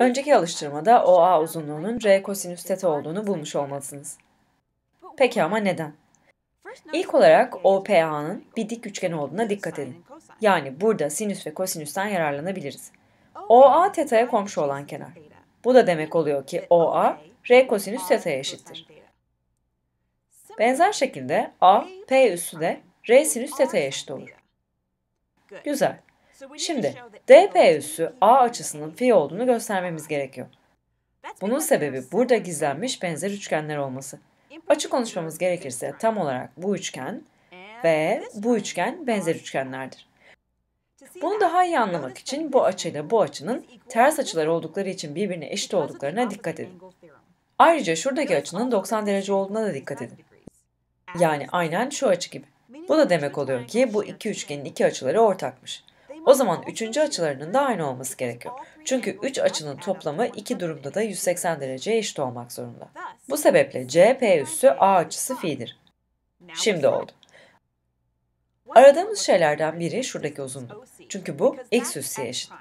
Önceki alıştırmada OA uzunluğunun R kosinüs teta olduğunu bulmuş olmalısınız. Peki ama neden? İlk olarak OPA'nın bir dik üçgen olduğuna dikkat edin. Yani burada sinüs ve kosinüsten yararlanabiliriz. OA teta'ya komşu olan kenar. Bu da demek oluyor ki OA R kosinüs teta'ya eşittir. Benzer şekilde A, P üssü de R sinüs teta'ya eşit olur. Güzel. Şimdi dp üssü a açısının fi olduğunu göstermemiz gerekiyor. Bunun sebebi burada gizlenmiş benzer üçgenler olması. Açık konuşmamız gerekirse tam olarak bu üçgen ve bu üçgen benzer üçgenlerdir. Bunu daha iyi anlamak için bu açıyla bu açının ters açıları oldukları için birbirine eşit olduklarına dikkat edin. Ayrıca şuradaki açının 90 derece olduğuna da dikkat edin. Yani aynen şu açı gibi. Bu da demek oluyor ki bu iki üçgenin iki açıları ortakmış. O zaman üçüncü açılarının da aynı olması gerekiyor. Çünkü üç açının toplamı iki durumda da 180 dereceye eşit olmak zorunda. Bu sebeple CP üssü A açısı fi'dir. Şimdi oldu. Aradığımız şeylerden biri şuradaki uzunluk. Çünkü bu x üssüye eşit.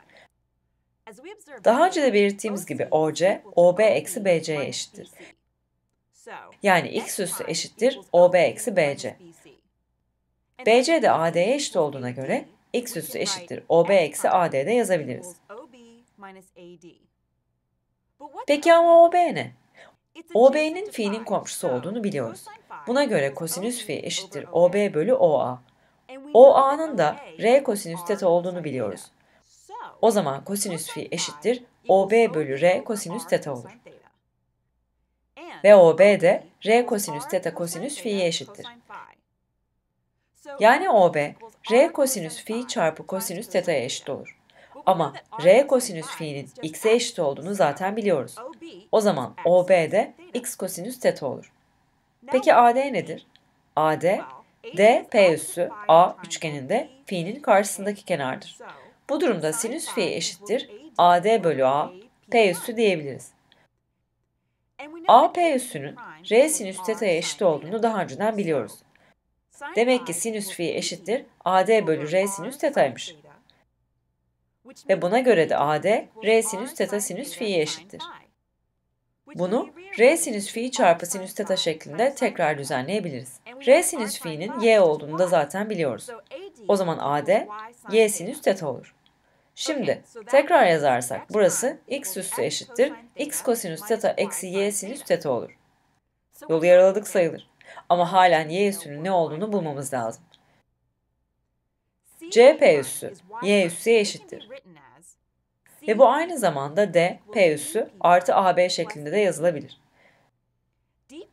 Daha önce de belirttiğimiz gibi OC, OB eksi BC'ye eşittir. Yani x üssü eşittir OB eksi BC. BC de AD'ye eşit olduğuna göre x üssü eşittir OB eksi AD'de yazabiliriz. Peki ama OB ne? OB'nin fi'nin komşusu olduğunu biliyoruz. Buna göre kosinüs fi eşittir OB bölü OA. OA'nın da R kosinüs teta olduğunu biliyoruz. O zaman kosinüs fi eşittir OB bölü R kosinüs teta olur. Ve OB de R kosinüs teta kosinüs fi'ye eşittir. Yani OB, R kosinüs fi çarpı kosinüs teta'ya eşit olur. Ama R kosinüs fi'nin x'e eşit olduğunu zaten biliyoruz. O zaman OB de x kosinüs teta olur. Peki AD nedir? AD, D P üssü A üçgeninde fi'nin karşısındaki kenardır. Bu durumda sinüs fi eşittir AD bölü A P üssü diyebiliriz. A üssünün R sinüs teta'ya eşit olduğunu daha önceden biliyoruz. Demek ki sinüs fi eşittir AD bölü R sinüs tetaymış. Ve buna göre de AD R sinüs teta sinüs fi'ye eşittir. Bunu R sinüs fi çarpı sinüs teta şeklinde tekrar düzenleyebiliriz. R sinüs fi'nin y olduğunu da zaten biliyoruz. O zaman AD y sinüs teta olur. Şimdi tekrar yazarsak burası x üstü eşittir x kosinüs teta eksi y sinüs teta olur. Yolu yaraladık sayılır. Ama hala Y üssünün ne olduğunu bulmamız lazım. C P üssü, Y üssüye eşittir. Ve bu aynı zamanda D, P üssü artı AB şeklinde de yazılabilir.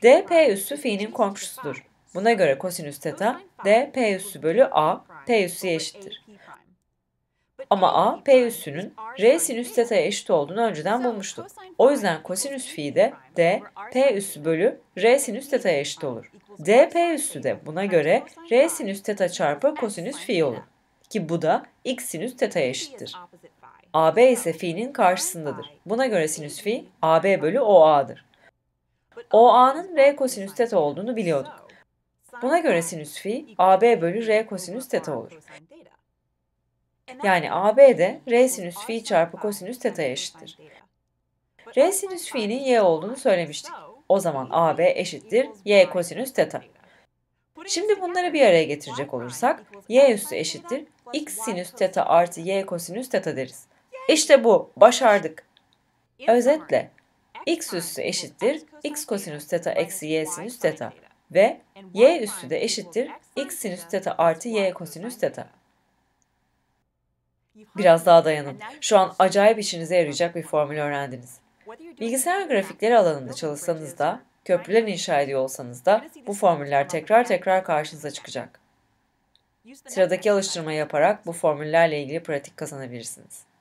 D, P üssü fi'nin komşusudur. Buna göre kosinüs teta, D, P üssü bölü A, P üssüye eşittir. Ama A, P üssünün R sinüs teta'ya eşit olduğunu önceden bulmuştuk. O yüzden kosinüs fi de D, P üssü bölü R sinüs teta'ya eşit olur. D, P üssü de buna göre R sinüs teta çarpı kosinüs fi olur. Ki bu da x sinüs teta'ya eşittir. AB ise fi'nin karşısındadır. Buna göre sinüs fi AB bölü OA'dır. OA'nın R kosinüs teta olduğunu biliyorduk. Buna göre sinüs fi AB bölü R kosinüs teta olur. Yani AB'de R sinüs fi çarpı kosinüs teta'ya eşittir. R sinüs fi'nin y olduğunu söylemiştik. O zaman AB eşittir y kosinüs teta. Şimdi bunları bir araya getirecek olursak y üstü eşittir x sinüs teta artı y kosinüs teta deriz. İşte bu, başardık. Özetle x üssü eşittir x kosinüs teta eksi y sinüs teta ve y üssü de eşittir x sinüs teta artı y kosinüs teta. Biraz daha dayanın. Şu an acayip işinize yarayacak bir formül öğrendiniz. Bilgisayar grafikleri alanında çalışsanız da, köprüler inşa ediyor olsanız da bu formüller tekrar tekrar karşınıza çıkacak. Sıradaki alıştırma yaparak bu formüllerle ilgili pratik kazanabilirsiniz.